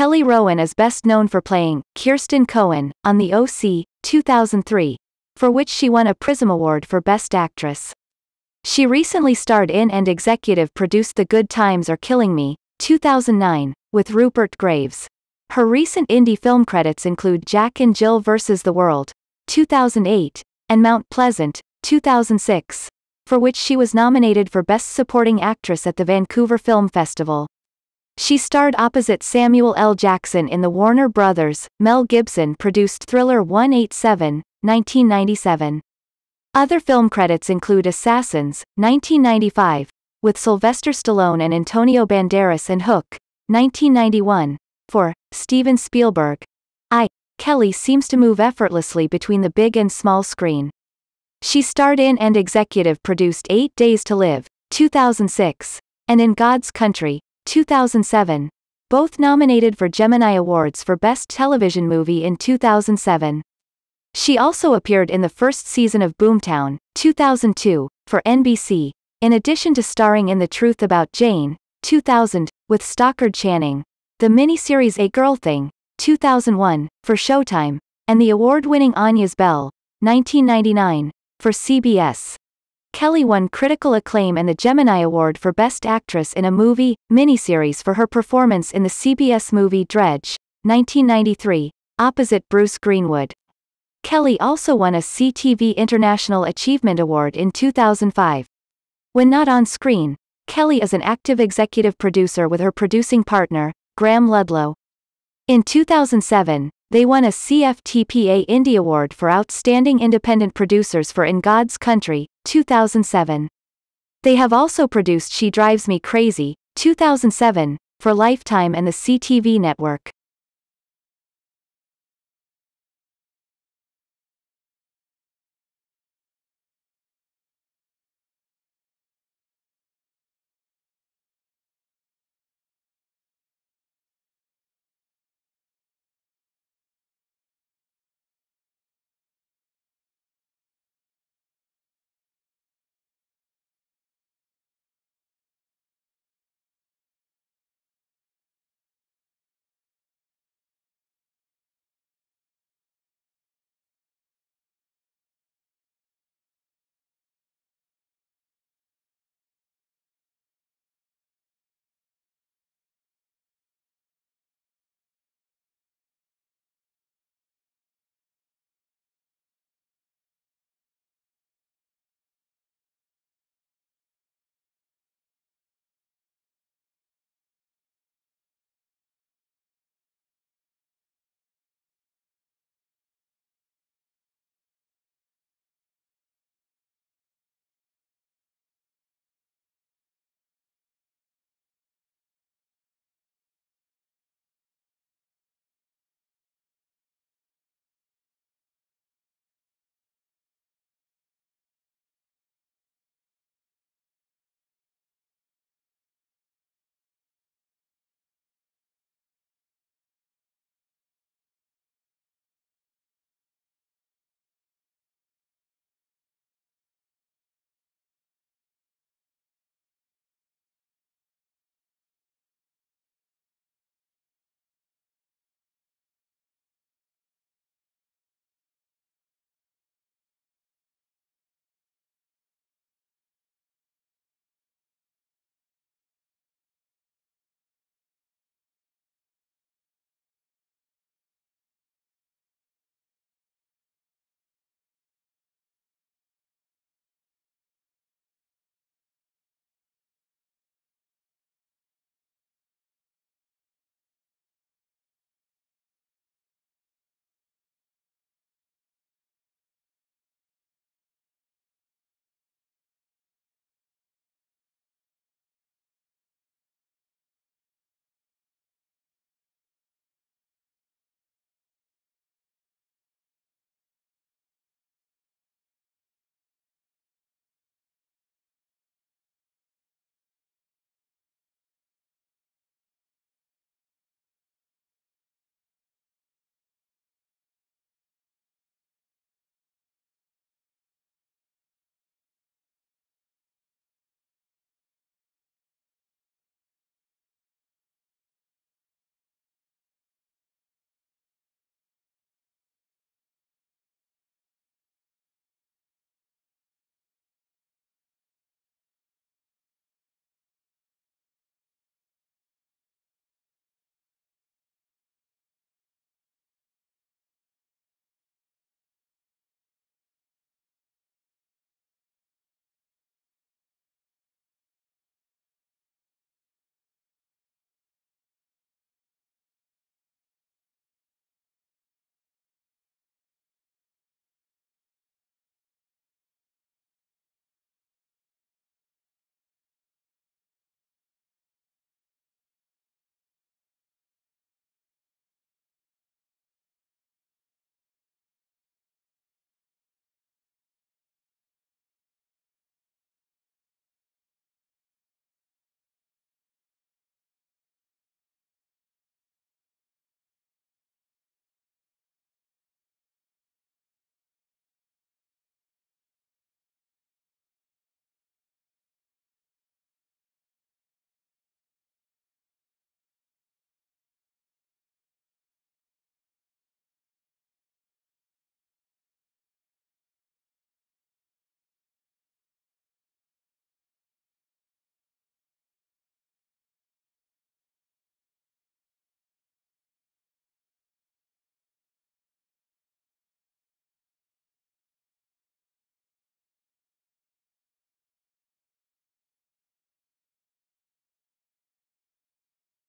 Kelly Rowan is best known for playing Kirsten Cohen on The OC, 2003, for which she won a Prism Award for Best Actress. She recently starred in and executive produced The Good Times Are Killing Me, 2009, with Rupert Graves. Her recent indie film credits include Jack and Jill vs. the World, 2008, and Mount Pleasant, 2006, for which she was nominated for Best Supporting Actress at the Vancouver Film Festival. She starred opposite Samuel L. Jackson in the Warner Brothers, Mel Gibson produced thriller 187, 1997. Other film credits include Assassins, 1995, with Sylvester Stallone and Antonio Banderas and Hook, 1991, for Steven Spielberg. I. Kelly seems to move effortlessly between the big and small screen. She starred in and executive produced Eight Days to Live, 2006, and In God's Country, 2007. Both nominated for Gemini Awards for Best Television Movie in 2007. She also appeared in the first season of Boomtown, 2002, for NBC, in addition to starring in The Truth About Jane, 2000, with Stockard Channing, the miniseries A Girl Thing, 2001, for Showtime, and the award winning Anya's Bell, 1999, for CBS. Kelly won critical acclaim and the Gemini Award for Best Actress in a Movie, miniseries for her performance in the CBS movie Dredge, 1993, opposite Bruce Greenwood. Kelly also won a CTV International Achievement Award in 2005. When not on screen, Kelly is an active executive producer with her producing partner, Graham Ludlow. In 2007, they won a CFTPA Indie Award for Outstanding Independent Producers for In God's Country, 2007. They have also produced She Drives Me Crazy, 2007, for Lifetime and the CTV network.